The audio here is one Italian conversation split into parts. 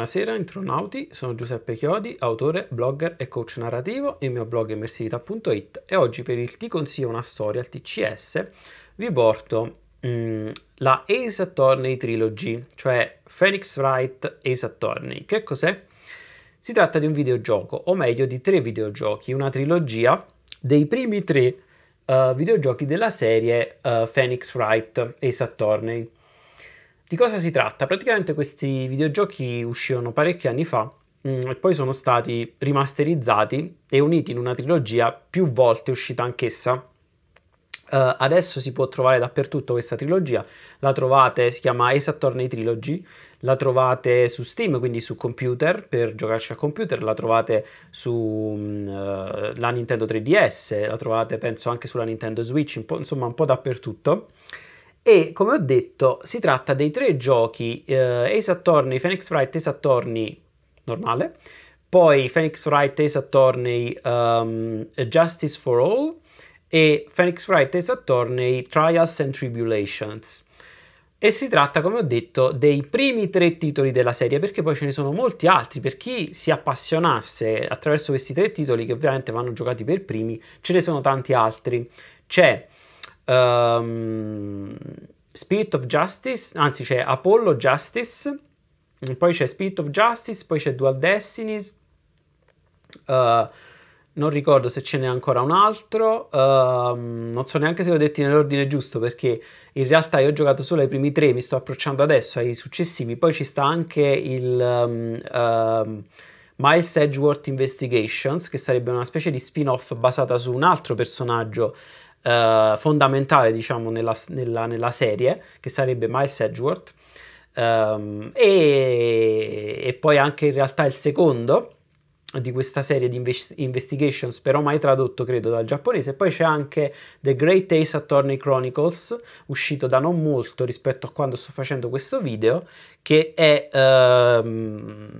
Buonasera intronauti, sono Giuseppe Chiodi, autore, blogger e coach narrativo, il mio blog è immersività.it e oggi per il Ti consiglio una storia, il TCS, vi porto mh, mm, la Ace Attorney Trilogy, cioè Phoenix Wright Ace Attorney. Che cos'è? Si tratta di un videogioco, o meglio di tre videogiochi, una trilogia dei primi tre uh, videogiochi della serie uh, Phoenix Wright Ace Attorney di cosa si tratta? Praticamente questi videogiochi uscirono parecchi anni fa mm, e poi sono stati rimasterizzati e uniti in una trilogia più volte uscita anch'essa. Uh, adesso si può trovare dappertutto questa trilogia, la trovate, si chiama Ace Trilogy, la trovate su Steam, quindi su computer, per giocarci a computer, la trovate sulla mm, eh, uh, Nintendo 3DS, la trovate penso anche sulla Nintendo Switch, insomma un po' dappertutto. E come ho detto, si tratta dei tre giochi eh, Ace Attorney, Phoenix Wright, Ace Attorney normale, poi Phoenix Wright, Ace Attorney um, Justice for All e Phoenix Wright, Ace Attorney Trials and Tribulations. E si tratta, come ho detto, dei primi tre titoli della serie, perché poi ce ne sono molti altri. Per chi si appassionasse attraverso questi tre titoli, che ovviamente vanno giocati per primi, ce ne sono tanti altri. C'è Um, Spirit of Justice, anzi c'è Apollo Justice, poi c'è Spirit of Justice, poi c'è Dual Destinies, uh, non ricordo se ce n'è ancora un altro, uh, non so neanche se l'ho detto nell'ordine giusto perché in realtà io ho giocato solo ai primi tre, mi sto approcciando adesso ai successivi, poi ci sta anche il um, uh, Miles Edgeworth Investigations che sarebbe una specie di spin-off basata su un altro personaggio eh, fondamentale diciamo nella, nella, nella, serie che sarebbe Miles Edgeworth um, e, e poi anche in realtà il secondo di questa serie di invest- investigations, però mai tradotto credo dal giapponese. Poi c'è anche The Great Ace Attorney Chronicles, uscito da non molto rispetto a quando sto facendo questo video, che è. Ehm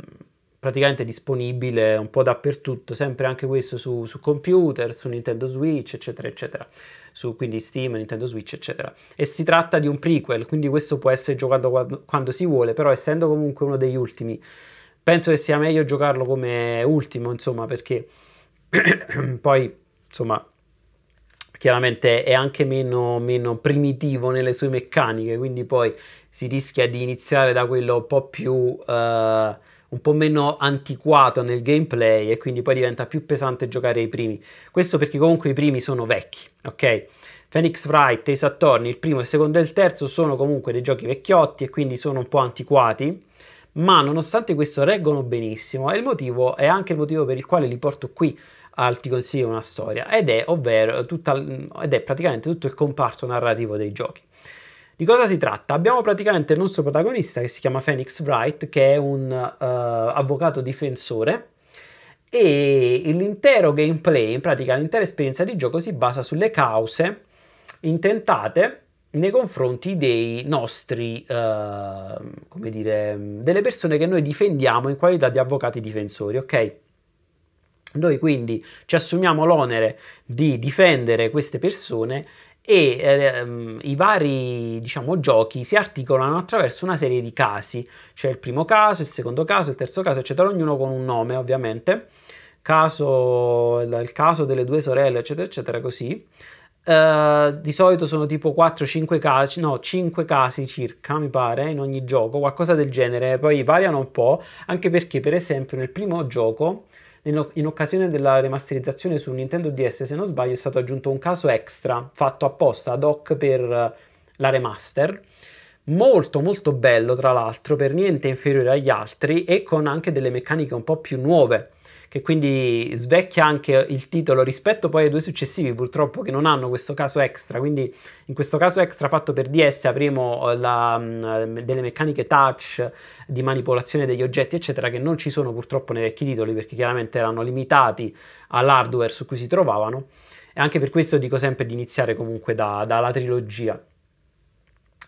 praticamente disponibile un po' dappertutto, sempre anche questo su, su computer, su Nintendo Switch, eccetera, eccetera, su quindi Steam, Nintendo Switch, eccetera. E si tratta di un prequel, quindi questo può essere giocato quando, quando si vuole, però essendo comunque uno degli ultimi, penso che sia meglio giocarlo come ultimo, insomma, perché poi, insomma, chiaramente è anche meno, meno, primitivo nelle sue meccaniche, quindi poi si rischia di iniziare da quello un po' più... Uh, un po' meno antiquato nel gameplay e quindi poi diventa più pesante giocare ai primi. Questo perché comunque i primi sono vecchi, ok? Phoenix Wright, Ace Attorney, il primo, il secondo e il terzo sono comunque dei giochi vecchiotti e quindi sono un po' antiquati, ma nonostante questo reggono benissimo e il motivo è anche il motivo per il quale li porto qui al Ti consiglio una storia ed è, ovvero, tutta, ed è praticamente tutto il comparto narrativo dei giochi. Di cosa si tratta? Abbiamo praticamente il nostro protagonista che si chiama Phoenix Wright, che è un uh, avvocato difensore e l'intero gameplay, in pratica l'intera esperienza di gioco si basa sulle cause intentate nei confronti dei nostri, eh, come dire, delle persone che noi difendiamo in qualità di avvocati difensori, ok? Noi quindi ci assumiamo l'onere di difendere queste persone e ehm, i vari diciamo, giochi si articolano attraverso una serie di casi, cioè il primo caso, il secondo caso, il terzo caso, eccetera, ognuno con un nome ovviamente, caso, il caso delle due sorelle, eccetera, eccetera, così. Uh, di solito sono tipo 4-5 casi, no, 5 casi circa, mi pare, in ogni gioco, qualcosa del genere. Poi variano un po', anche perché, per esempio, nel primo gioco in occasione della remasterizzazione su Nintendo DS, se non sbaglio, è stato aggiunto un caso extra fatto apposta ad hoc per la remaster. Molto molto bello, tra l'altro, per niente inferiore agli altri e con anche delle meccaniche un po' più nuove che quindi svecchia anche il titolo rispetto poi ai due successivi, purtroppo che non hanno questo caso extra, quindi in questo caso extra fatto per DS avremo eh, la, mm, eh, delle meccaniche touch di manipolazione degli oggetti, eccetera, che non ci sono purtroppo nei vecchi titoli perché chiaramente erano limitati all'hardware su cui si trovavano. E anche per questo dico sempre di iniziare comunque da, dalla trilogia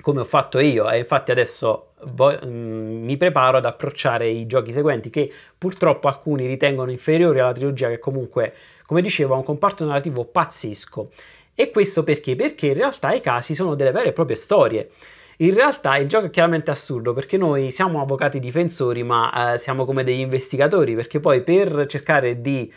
come ho fatto io e infatti adesso vo- mm, mi preparo ad approcciare i giochi seguenti che purtroppo alcuni ritengono inferiori alla trilogia che comunque come dicevo ha un comparto narrativo pazzesco e questo perché? Perché in realtà i casi sono delle vere e proprie storie. In realtà il gioco è chiaramente assurdo perché noi siamo avvocati difensori ma eh, siamo come degli investigatori perché poi per cercare di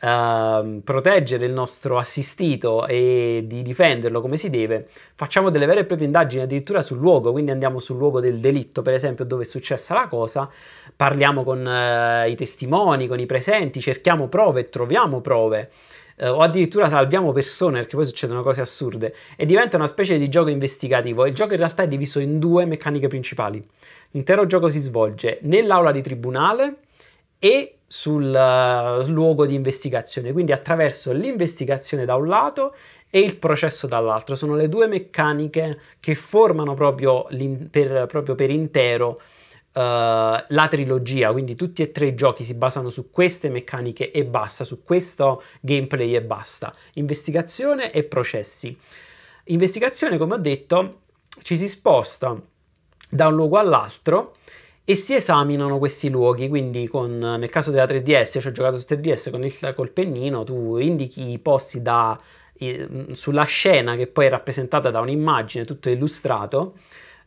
uh, ehm, proteggere il nostro assistito e di difenderlo come si deve, facciamo delle vere e proprie indagini addirittura sul luogo, quindi andiamo sul luogo del delitto, per esempio dove è successa la cosa, parliamo con uh, i testimoni, con i presenti, cerchiamo prove, troviamo prove eh, o addirittura salviamo persone perché poi succedono cose assurde e diventa una specie di gioco investigativo. Il gioco in realtà è diviso in due meccaniche principali. L'intero gioco si svolge nell'aula di tribunale e sul eh, luogo di investigazione, quindi attraverso l'investigazione da un lato e il processo dall'altro. Sono le due meccaniche che formano proprio, per, proprio per, intero uh, la trilogia, quindi tutti e tre i giochi si basano su queste meccaniche e basta, su questo gameplay e basta. Investigazione e processi. Investigazione, come ho detto, ci si sposta da un luogo all'altro e si esaminano questi luoghi, quindi con, nel caso della 3DS, cioè ho giocato su 3DS con il, col pennino, tu indichi i posti da, sulla scena che poi è rappresentata da un'immagine, tutto illustrato,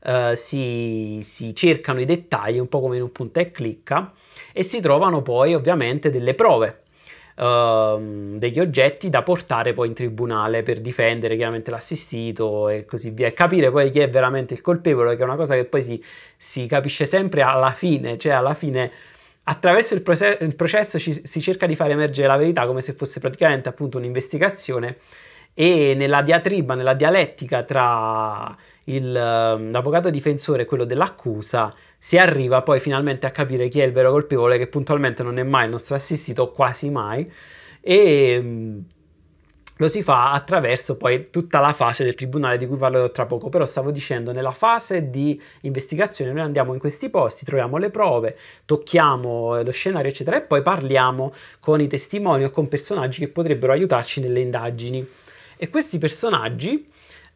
eh, si, si, cercano i dettagli un po' come in un punta e clicca e si trovano poi ovviamente delle prove Ehm, degli oggetti da portare poi in tribunale per difendere chiaramente l'assistito e così via e capire poi chi è veramente il colpevole che è una cosa che poi si, si capisce sempre alla fine cioè alla fine attraverso il, proce- il processo ci, si cerca di far emergere la verità come se fosse praticamente appunto un'investigazione e nella diatriba, nella dialettica tra il, ehm, l'avvocato difensore e quello dell'accusa, si arriva poi finalmente a capire chi è il vero colpevole, che puntualmente non è mai il nostro assistito, quasi mai, e mm, lo si fa attraverso poi tutta la fase del tribunale di cui parlerò tra poco, però stavo dicendo nella fase di investigazione noi andiamo in questi posti, troviamo le prove, tocchiamo eh, lo scenario eccetera e poi parliamo con i testimoni o con personaggi che potrebbero aiutarci nelle indagini e questi personaggi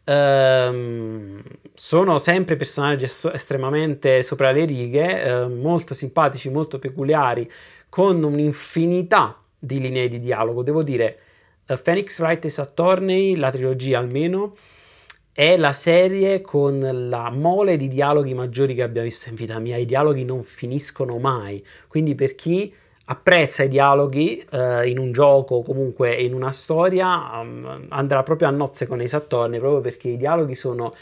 Ehm, sono sempre personaggi estremamente sopra le righe, eh, molto simpatici, molto peculiari, con un'infinità di linee di dialogo. Devo dire, eh, Phoenix Wright e Saturni, la trilogia almeno, è la serie con la mole di dialoghi maggiori che abbia visto in vita mia. I dialoghi non finiscono mai. Quindi per chi apprezza i dialoghi eh, in un gioco o comunque in una storia um, andrà proprio a nozze con i sattorni proprio perché i dialoghi sono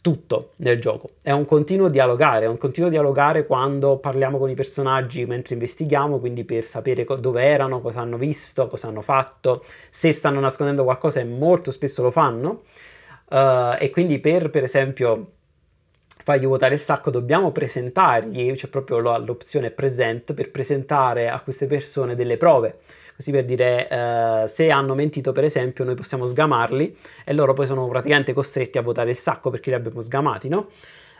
tutto nel gioco. È un continuo dialogare, è un continuo dialogare quando parliamo con i personaggi mentre investighiamo, quindi per sapere co- dove erano, cosa hanno visto, cosa hanno fatto, se stanno nascondendo qualcosa e molto spesso lo fanno. Uh, e quindi per, per esempio, fargli vuotare il sacco dobbiamo presentargli, c'è cioè proprio l'opzione present per presentare a queste persone delle prove. Così per dire, eh, se hanno mentito per esempio, noi possiamo sgamarli e loro poi sono praticamente costretti a votare il sacco perché li abbiamo sgamati, no?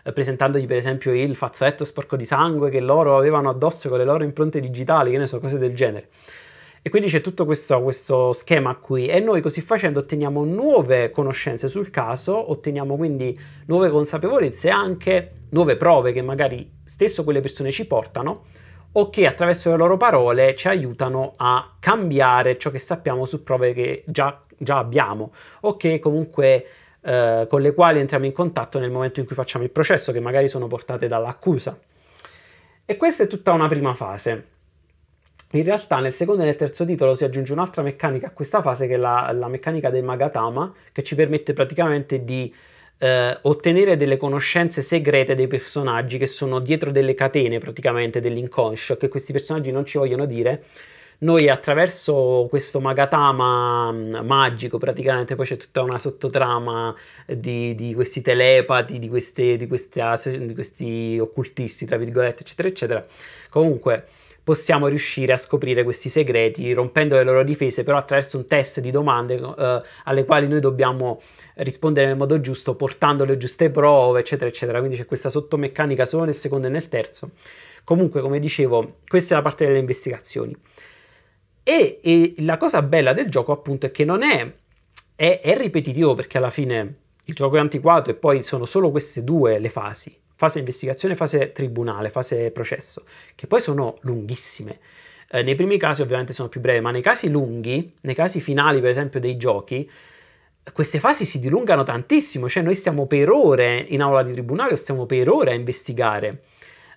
Eh, presentandogli per esempio il fazzoletto sporco di sangue che loro avevano addosso con le loro impronte digitali, che ne so, cose del genere. E quindi c'è tutto questo, questo, schema qui e noi così facendo otteniamo nuove conoscenze sul caso, otteniamo quindi nuove consapevolezze e anche nuove prove che magari stesso quelle persone ci portano o che attraverso le loro parole ci aiutano a cambiare ciò che sappiamo su prove che già, già abbiamo o che comunque eh, con le quali entriamo in contatto nel momento in cui facciamo il processo che magari sono portate dall'accusa. E questa è tutta una prima fase. In realtà nel secondo e nel terzo titolo si aggiunge un'altra meccanica a questa fase che è la, la meccanica dei Magatama che ci permette praticamente di eh, ottenere delle conoscenze segrete dei personaggi che sono dietro delle catene praticamente dell'inconscio che questi personaggi non ci vogliono dire. Noi attraverso questo Magatama mm, magico praticamente, poi c'è tutta una sottotrama di, di questi telepati, di, queste, di, queste, di questi occultisti, tra virgolette, eccetera, eccetera. Comunque possiamo riuscire a scoprire questi segreti rompendo le loro difese, però attraverso un test di domande eh, alle quali noi dobbiamo rispondere nel modo giusto, portando le giuste prove, eccetera, eccetera. Quindi c'è questa sottomeccanica solo nel secondo e nel terzo. Comunque, come dicevo, questa è la parte delle investigazioni. E, e la cosa bella del gioco, appunto, è che non è, è, è ripetitivo perché alla fine il gioco è antiquato e poi sono solo queste due le fasi fase investigazione, fase tribunale, fase processo, che poi sono lunghissime. Eh, nei primi casi ovviamente sono più brevi, ma nei casi lunghi, nei casi finali per esempio dei giochi, queste fasi si dilungano tantissimo, cioè noi stiamo per ore in aula di tribunale o stiamo per ore a investigare.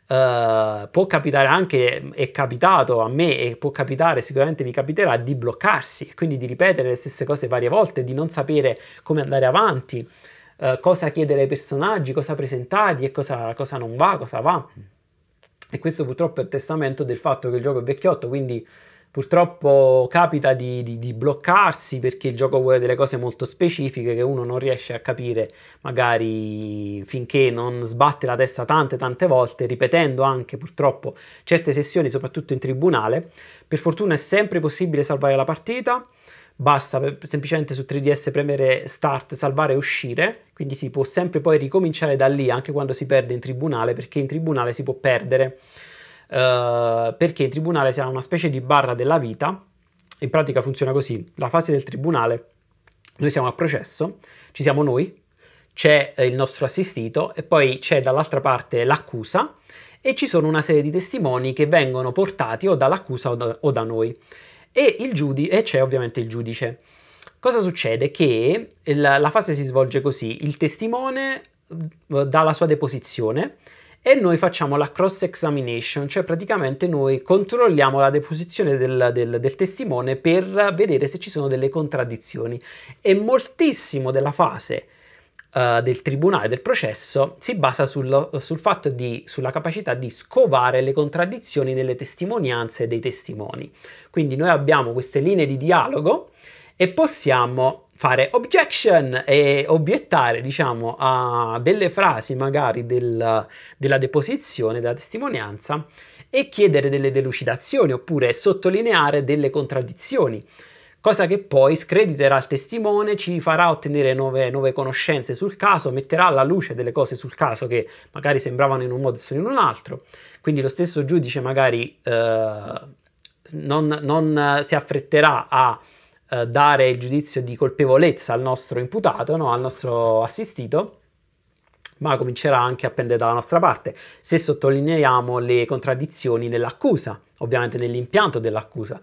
Uh, può capitare anche, è capitato a me e può capitare, sicuramente vi capiterà, di bloccarsi e quindi di ripetere le stesse cose varie volte, di non sapere come andare avanti, eh, cosa chiedere ai personaggi, cosa presentargli e cosa, cosa non va, cosa va. E questo purtroppo è il testamento del fatto che il gioco è vecchiotto, quindi purtroppo capita di, di, di, bloccarsi perché il gioco vuole delle cose molto specifiche che uno non riesce a capire magari finché non sbatte la testa tante tante volte ripetendo anche purtroppo certe sessioni soprattutto in tribunale per fortuna è sempre possibile salvare la partita basta semplicemente su 3DS premere start, salvare e uscire, quindi si può sempre poi ricominciare da lì anche quando si perde in tribunale, perché in tribunale si può perdere, uh, perché in tribunale si ha una specie di barra della vita, in pratica funziona così, la fase del tribunale, noi siamo a processo, ci siamo noi, c'è eh, il nostro assistito e poi c'è dall'altra parte l'accusa e ci sono una serie di testimoni che vengono portati o dall'accusa o da, o da noi e, giudi- e c'è ovviamente il giudice. Cosa succede? Che la, la fase si svolge così, il testimone eh, dà la sua deposizione e noi facciamo la cross examination, cioè praticamente noi controlliamo la deposizione del, del, del, testimone per vedere se ci sono delle contraddizioni e moltissimo della fase eh, del tribunale del processo si basa sul, sul fatto di, sulla capacità di scovare le contraddizioni nelle testimonianze dei testimoni. Quindi noi abbiamo queste linee di dialogo e possiamo fare objection e obiettare, diciamo, a delle frasi magari del, della deposizione, della testimonianza e chiedere delle delucidazioni oppure sottolineare delle contraddizioni cosa che poi screditerà il testimone, ci farà ottenere nuove, nuove conoscenze sul caso, metterà alla luce delle cose sul caso che magari sembravano in un modo e sono in un altro. Quindi lo stesso giudice magari eh, non, non, si affretterà a eh, dare il giudizio di colpevolezza al nostro imputato, no? al nostro assistito ma comincerà anche a pendere dalla nostra parte, se sottolineiamo le contraddizioni nell'accusa, ovviamente nell'impianto dell'accusa.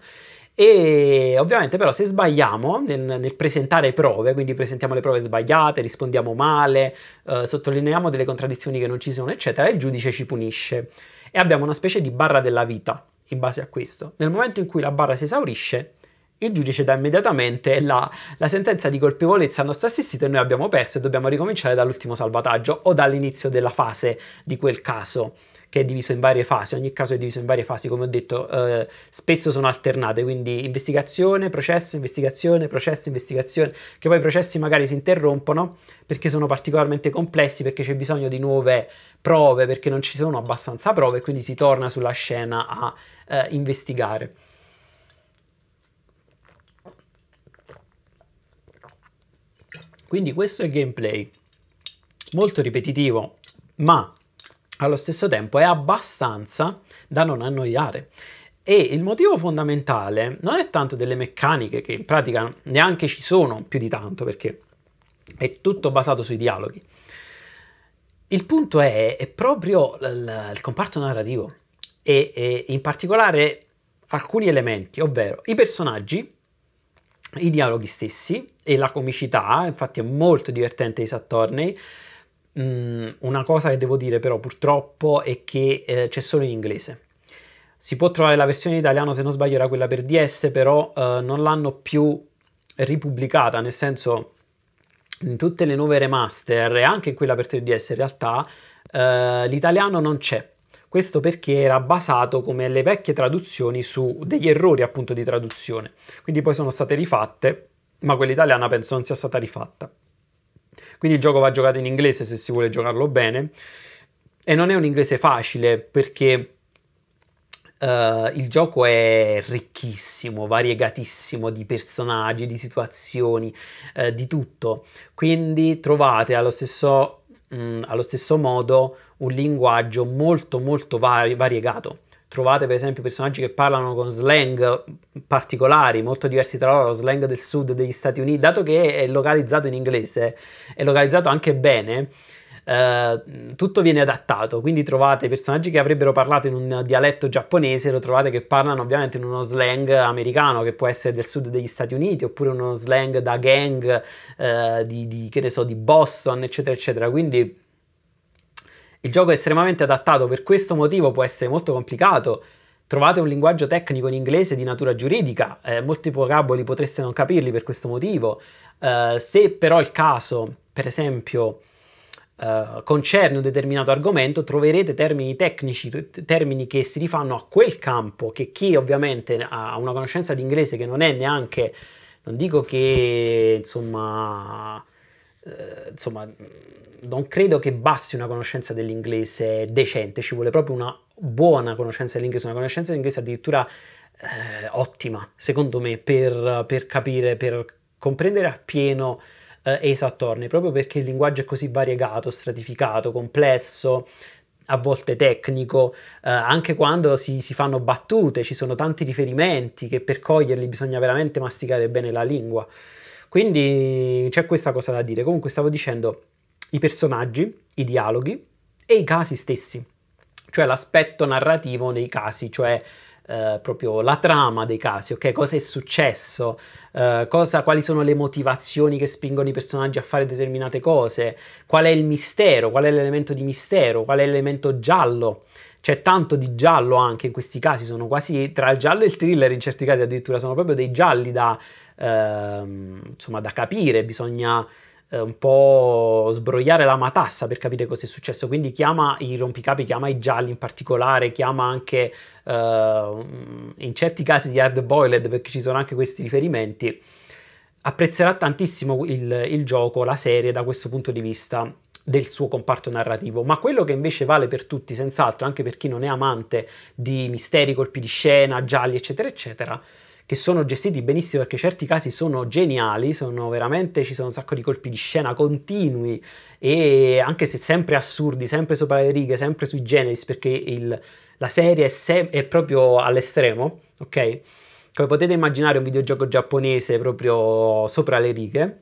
E ovviamente però se sbagliamo nel, nel, presentare prove, quindi presentiamo le prove sbagliate, rispondiamo male, eh, sottolineiamo delle contraddizioni che non ci sono, eccetera, il giudice ci punisce e abbiamo una specie di barra della vita in base a questo. Nel momento in cui la barra si esaurisce, il giudice dà immediatamente la, la sentenza di colpevolezza a nostro assistito e noi abbiamo perso e dobbiamo ricominciare dall'ultimo salvataggio o dall'inizio della fase di quel caso che è diviso in varie fasi, ogni caso è diviso in varie fasi, come ho detto, eh, spesso sono alternate, quindi investigazione, processo, investigazione, processo, investigazione, che poi i processi magari si interrompono perché sono particolarmente complessi, perché c'è bisogno di nuove prove, perché non ci sono abbastanza prove, quindi si torna sulla scena a eh, investigare. Quindi questo è il gameplay, molto ripetitivo, ma allo stesso tempo è abbastanza da non annoiare. E il motivo fondamentale non è tanto delle meccaniche, che in pratica neanche ci sono più di tanto, perché è tutto basato sui dialoghi. Il punto è, è proprio il, il comparto narrativo e, e in particolare alcuni elementi, ovvero i personaggi, i dialoghi stessi e la comicità, infatti è molto divertente Isa Torney, Mm, una cosa che devo dire però purtroppo è che eh, c'è solo in inglese. Si può trovare la versione in italiano, se non sbaglio era quella per DS, però eh, non l'hanno più ripubblicata, nel senso in tutte le nuove remaster e anche in quella per 3DS in realtà eh, l'italiano non c'è. Questo perché era basato come le vecchie traduzioni su degli errori appunto di traduzione. Quindi poi sono state rifatte, ma quella italiana penso non sia stata rifatta. Quindi il gioco va giocato in inglese se si vuole giocarlo bene. E non è un inglese facile perché Uh, il gioco è ricchissimo, variegatissimo di personaggi, di situazioni, uh, di tutto. Quindi trovate allo stesso, mh, mm, allo stesso, modo un linguaggio molto molto vari- variegato trovate per esempio personaggi che parlano con slang particolari, molto diversi tra loro, lo slang del sud degli Stati Uniti, dato che è localizzato in inglese, è localizzato anche bene, Uh, tutto viene adattato, quindi trovate personaggi che avrebbero parlato in un dialetto giapponese, lo trovate che parlano ovviamente in uno slang americano che può essere del sud degli Stati Uniti oppure uno slang da gang uh, di, di, so, di Boston, eccetera, eccetera. Quindi il gioco è estremamente adattato, per questo motivo può essere molto complicato. Trovate un linguaggio tecnico in inglese di natura giuridica, eh, molti vocaboli potreste non capirli per questo motivo. Eh, se però il caso, per esempio, eh, concerne un determinato argomento, troverete termini tecnici, t- termini che si rifanno a quel campo, che chi ovviamente ha una conoscenza di inglese che non è neanche, non dico che, insomma, eh, insomma, non credo che basti una conoscenza dell'inglese decente, ci vuole proprio una buona conoscenza dell'inglese, una conoscenza dell'inglese addirittura eh, ottima, secondo me, per, per, capire, per comprendere appieno eh, Ace Attorney, proprio perché il linguaggio è così variegato, stratificato, complesso, a volte tecnico, eh, anche quando si, si, fanno battute, ci sono tanti riferimenti che per coglierli bisogna veramente masticare bene la lingua. Quindi c'è questa cosa da dire. Comunque stavo dicendo i personaggi, i dialoghi e i casi stessi, cioè l'aspetto narrativo nei casi, cioè eh, proprio la trama dei casi, ok? Cosa è successo? Eh, cosa, quali sono le motivazioni che spingono i personaggi a fare determinate cose? Qual è il mistero? Qual è l'elemento di mistero? Qual è l'elemento giallo? C'è tanto di giallo anche in questi casi, sono quasi tra il giallo e il thriller, in certi casi addirittura sono proprio dei gialli da, ehm, insomma, da capire, bisogna eh, un po' sbrogliare la matassa per capire cosa è successo, quindi chiama i rompicapi, chiama i gialli in particolare, chiama anche eh, in certi casi di hard boiled perché ci sono anche questi riferimenti. Apprezzerà tantissimo il, il gioco, la serie da questo punto di vista del suo comparto narrativo, ma quello che invece vale per tutti, senz'altro, anche per chi non è amante di misteri, colpi di scena, gialli, eccetera, eccetera, che sono gestiti benissimo perché certi casi sono geniali, sono veramente, ci sono un sacco di colpi di scena continui e anche se sempre assurdi, sempre sopra le righe, sempre sui generis perché il, la serie è, se- è proprio all'estremo, ok? Come potete immaginare un videogioco giapponese proprio sopra le righe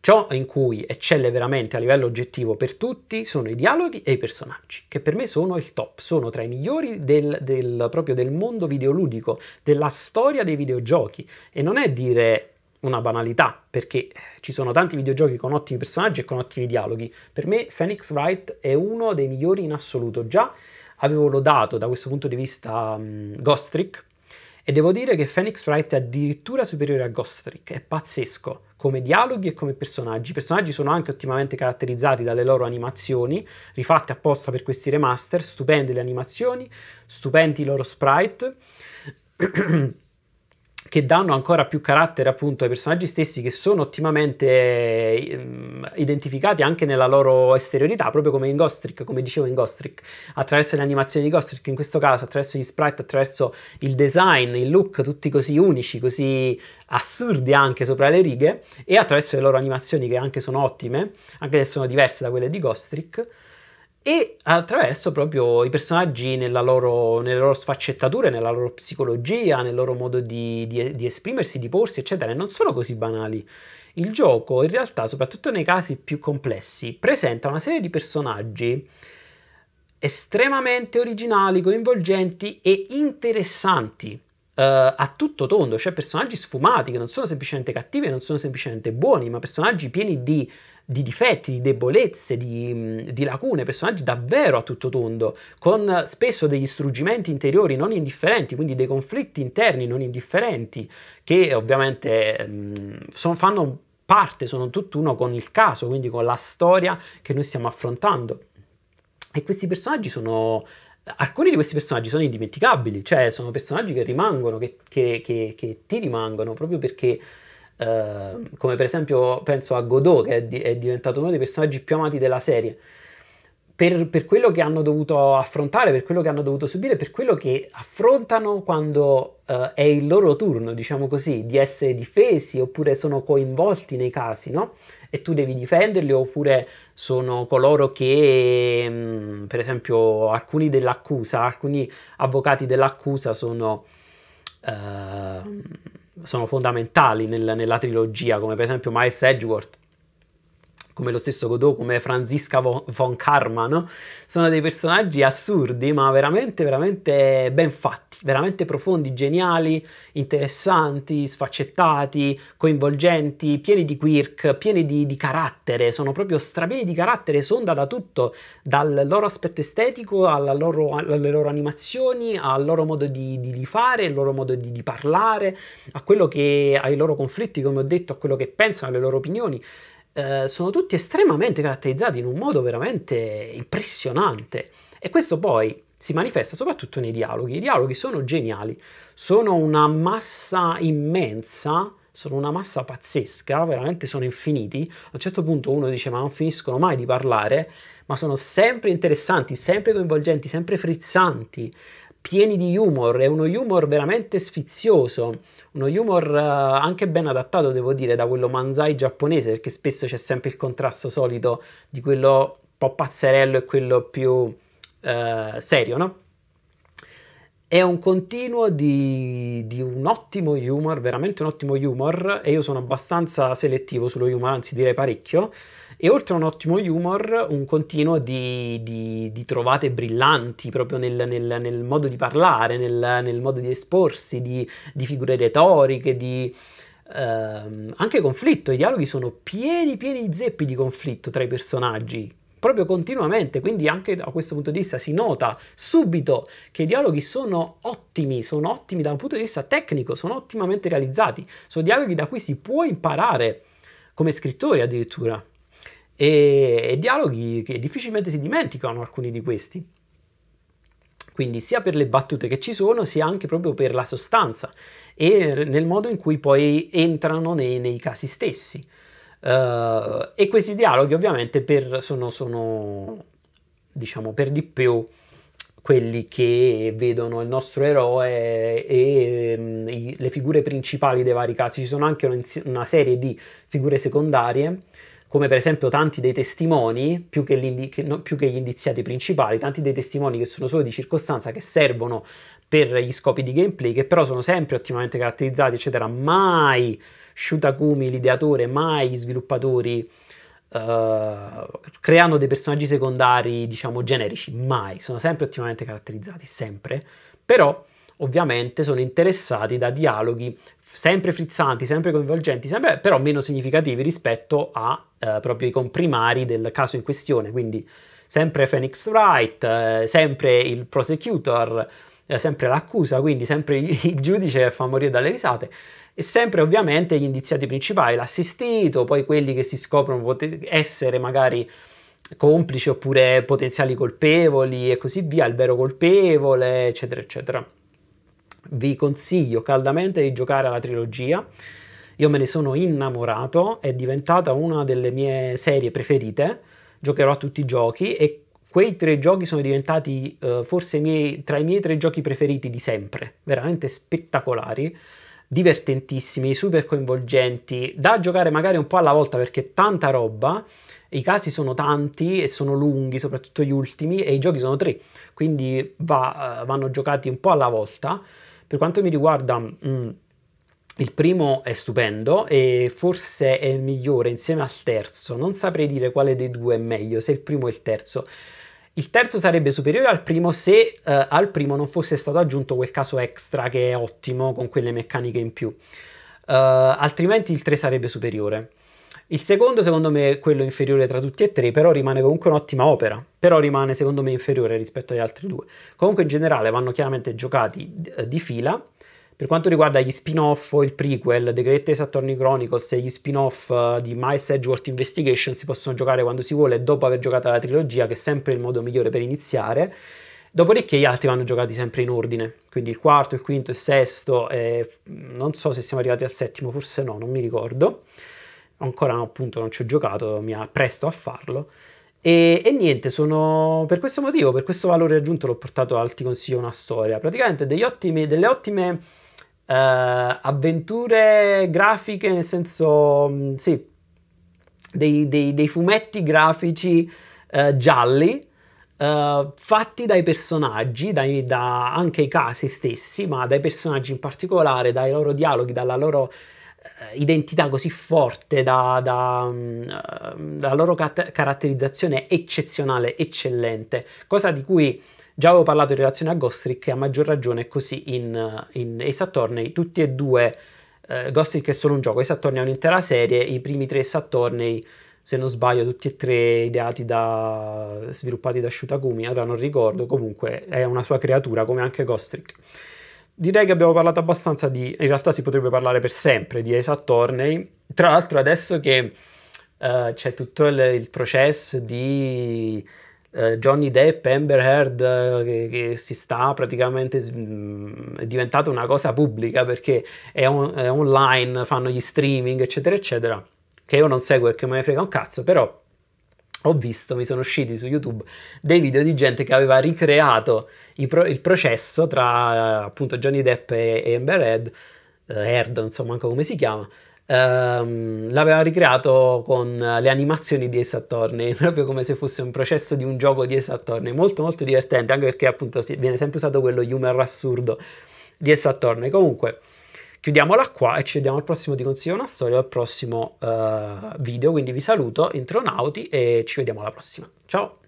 Ciò in cui eccelle veramente a livello oggettivo per tutti sono i dialoghi e i personaggi, che per me sono il top, sono tra i migliori del, del, proprio del mondo videoludico, della storia dei videogiochi. E non è dire una banalità, perché ci sono tanti videogiochi con ottimi personaggi e con ottimi dialoghi. Per me Phoenix Wright è uno dei migliori in assoluto. Già avevo lodato da questo punto di vista um, Ghost Trick, e devo dire che Phoenix Wright è addirittura superiore a Ghost Trick, è pazzesco, come dialoghi e come personaggi. I personaggi sono anche ottimamente caratterizzati dalle loro animazioni, rifatte apposta per questi remaster, stupende le animazioni, stupendi i loro sprite. che danno ancora più carattere appunto ai personaggi stessi che sono ottimamente um, identificati anche nella loro esteriorità, proprio come in Gostrick, come dicevo in Gostrick, attraverso le animazioni di Gostrick, in questo caso attraverso gli sprite, attraverso il design, il look, tutti così unici, così assurdi anche sopra le righe e attraverso le loro animazioni che anche sono ottime, anche se sono diverse da quelle di Gostrick e attraverso proprio i personaggi loro, nelle loro sfaccettature, nella loro psicologia, nel loro modo di, di, di esprimersi, di porsi, eccetera, e non sono così banali. Il gioco, in realtà, soprattutto nei casi più complessi, presenta una serie di personaggi estremamente originali, coinvolgenti e interessanti Uh, a tutto tondo, cioè personaggi sfumati che non sono semplicemente cattivi, e non sono semplicemente buoni, ma personaggi pieni di, di difetti, di debolezze, di, mm, di, lacune, personaggi davvero a tutto tondo, con spesso degli struggimenti interiori non indifferenti, quindi dei conflitti interni non indifferenti, che ovviamente mh, mm, son, fanno parte, sono tutt'uno con il caso, quindi con la storia che noi stiamo affrontando. E questi personaggi sono alcuni di questi personaggi sono indimenticabili, cioè sono personaggi che rimangono, che, che, che, che ti rimangono proprio perché, eh, come per esempio penso a Godot che è, di, è diventato uno dei personaggi più amati della serie, per, per, quello che hanno dovuto affrontare, per quello che hanno dovuto subire, per quello che affrontano quando uh, è il loro turno, diciamo così, di essere difesi oppure sono coinvolti nei casi, no? E tu devi difenderli oppure sono coloro che, mh, mm, per esempio, alcuni dell'accusa, alcuni avvocati dell'accusa sono... Uh, sono fondamentali nel, nella trilogia, come per esempio Miles Edgeworth, come lo stesso Godot, come Franziska von Karman, sono dei personaggi assurdi ma veramente, veramente ben fatti, veramente profondi, geniali, interessanti, sfaccettati, coinvolgenti, pieni di quirk, pieni di, di carattere, sono proprio strapieni di carattere, sonda da tutto, dal loro aspetto estetico loro, alle loro animazioni, al loro modo di, di, di fare, al loro modo di, parlare, che, ai loro conflitti, come ho detto, a quello che pensano, alle loro opinioni. Eh, sono tutti estremamente caratterizzati in un modo veramente impressionante e questo poi si manifesta soprattutto nei dialoghi. I dialoghi sono geniali, sono una massa immensa, sono una massa pazzesca, veramente sono infiniti. A un certo punto uno dice ma non finiscono mai di parlare, ma sono sempre interessanti, sempre coinvolgenti, sempre frizzanti, pieni di humor, è uno humor veramente sfizioso, uno humor eh, anche ben adattato, devo dire, da quello manzai giapponese, perché spesso c'è sempre il contrasto solito di quello un po' pazzerello e quello più eh, serio, no? È un continuo di, di, un ottimo humor, veramente un ottimo humor, e io sono abbastanza selettivo sullo humor, anzi direi parecchio, e oltre a un ottimo humor, un continuo di, di, di trovate brillanti proprio nel, nel, nel modo di parlare, nel, nel, modo di esporsi, di, di figure retoriche, di... Ehm, anche conflitto, i dialoghi sono pieni pieni di zeppi di conflitto tra i personaggi, proprio continuamente, quindi anche da questo punto di vista si nota subito che i dialoghi sono ottimi, sono ottimi da un punto di vista tecnico, sono ottimamente realizzati, sono dialoghi da cui si può imparare come scrittori addirittura e, e dialoghi che difficilmente si dimenticano alcuni di questi. Quindi sia per le battute che ci sono, sia anche proprio per la sostanza e nel modo in cui poi entrano nei, nei casi stessi. Uh, e questi dialoghi ovviamente per, sono, sono, diciamo per di più quelli che vedono il nostro eroe e um, i, le figure principali dei vari casi. Ci sono anche una, una serie di figure secondarie come per esempio tanti dei testimoni, più che, che, no, più che, gli indiziati principali, tanti dei testimoni che sono solo di circostanza, che servono per gli scopi di gameplay, che però sono sempre ottimamente caratterizzati, eccetera. Mai Shutakumi, l'ideatore, mai gli sviluppatori Uh, eh, creano dei personaggi secondari, diciamo, generici, mai, sono sempre ottimamente caratterizzati, sempre, però ovviamente sono interessati da dialoghi sempre frizzanti, sempre coinvolgenti, sempre però meno significativi rispetto a eh, proprio i comprimari del caso in questione, quindi sempre Phoenix Wright, eh, sempre il prosecutor, eh, sempre l'accusa, quindi sempre il giudice che fa morire dalle risate e sempre ovviamente gli indiziati principali, l'assistito, poi quelli che si scoprono pot- essere magari complici oppure potenziali colpevoli e così via, il vero colpevole, eccetera, eccetera. Vi consiglio caldamente di giocare alla trilogia. Io me ne sono innamorato, è diventata una delle mie serie preferite. Giocherò a tutti i giochi e quei tre giochi sono diventati eh, forse miei, tra i miei tre giochi preferiti di sempre, veramente spettacolari, divertentissimi, super coinvolgenti, da giocare magari un po' alla volta perché tanta roba, i casi sono tanti e sono lunghi, soprattutto gli ultimi, e i giochi sono tre, quindi va, eh, vanno giocati un po' alla volta per quanto mi riguarda, mh, mm, il primo è stupendo e forse è il migliore insieme al terzo. Non saprei dire quale dei due è meglio, se il primo o il terzo. Il terzo sarebbe superiore al primo se eh, al primo non fosse stato aggiunto quel caso extra che è ottimo con quelle meccaniche in più. Uh, altrimenti il 3 sarebbe superiore. Il secondo, secondo me, è quello inferiore tra tutti e tre, però rimane comunque un'ottima opera. Però rimane, secondo me, inferiore rispetto agli altri due. Comunque, in generale, vanno chiaramente giocati eh, di fila. Per quanto riguarda gli spin-off o il prequel, The Great Saturni Chronicles e gli spin-off eh, di Miles Edgeworth Investigation si possono giocare quando si vuole dopo aver giocato la trilogia, che è sempre il modo migliore per iniziare. Dopodiché gli altri vanno giocati sempre in ordine, quindi il quarto, il quinto, il sesto, eh, non so se siamo arrivati al settimo, forse no, non mi ricordo ancora appunto non ci ho giocato, mi appresto a farlo. E, e niente, sono, per questo motivo, per questo valore aggiunto l'ho portato al Ti consiglio una storia. Praticamente ottimi, delle ottime eh, avventure grafiche, nel senso, mm, sì, dei, dei, dei fumetti grafici eh, gialli, Uh, fatti dai personaggi, dai, da anche i casi stessi, ma dai personaggi in particolare, dai loro dialoghi, dalla loro eh, identità così forte, da, da, mm, eh, da loro cat- caratterizzazione eccezionale, eccellente, cosa di cui già avevo parlato in relazione a Gostrick e a maggior ragione così in, in Ace Attorney, tutti e due, eh, Gostrick è solo un gioco, Ace Attorney è un'intera serie, i primi tre Ace Attorney se non sbaglio, tutti e tre ideati da, sviluppati da Shutagumi, allora non ricordo, comunque è una sua creatura come anche Gostrick direi che abbiamo parlato abbastanza di, in realtà si potrebbe parlare per sempre di Asa Torney, tra l'altro adesso che uh, c'è tutto il, il processo di uh, Johnny Depp, Amber Heard, eh, che, che, si sta praticamente, mh, mm, è diventata una cosa pubblica perché è, on, è online, fanno gli streaming eccetera eccetera, che io non seguo perché me ne frega un cazzo, però ho visto, mi sono usciti su YouTube dei video di gente che aveva ricreato pro- il processo tra appunto Johnny Depp e Amber Heard, eh, Heard non so manco come si chiama, ehm, l'aveva ricreato con le animazioni di Ace Attorney, proprio come se fosse un processo di un gioco di Ace Attorney, molto molto divertente, anche perché appunto viene sempre usato quello humor assurdo di Ace Attorney. Comunque chiudiamola qua e ci vediamo al prossimo di Consiglio una storia, al prossimo uh, video, quindi vi saluto, intronauti e ci vediamo alla prossima. Ciao!